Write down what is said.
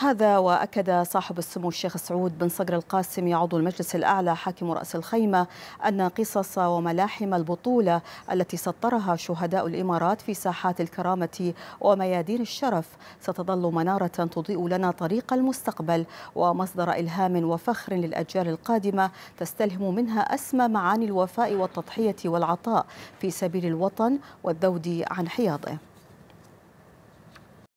هذا وأكد صاحب السمو الشيخ سعود بن صقر القاسمي عضو المجلس الأعلى حاكم رأس الخيمة أن قصص وملاحم البطولة التي سطرها شهداء الإمارات في ساحات الكرامة وميادين الشرف ستظل منارة تضيء لنا طريق المستقبل ومصدر إلهام وفخر للأجيال القادمة تستلهم منها أسمى معاني الوفاء والتضحية والعطاء في سبيل الوطن والذود عن حياضه